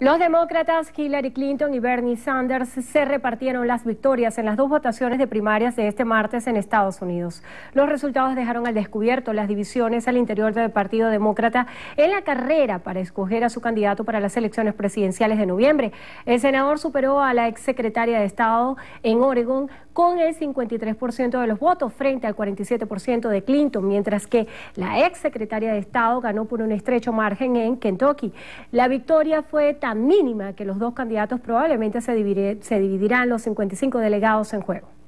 Los demócratas Hillary Clinton y Bernie Sanders se repartieron las victorias en las dos votaciones de primarias de este martes en Estados Unidos. Los resultados dejaron al descubierto las divisiones al interior del Partido Demócrata en la carrera para escoger a su candidato para las elecciones presidenciales de noviembre. El senador superó a la exsecretaria de Estado en Oregon con el 53% de los votos frente al 47% de Clinton, mientras que la exsecretaria de Estado ganó por un estrecho margen en Kentucky. La victoria fue tan mínima que los dos candidatos probablemente se, se dividirán los 55 delegados en juego.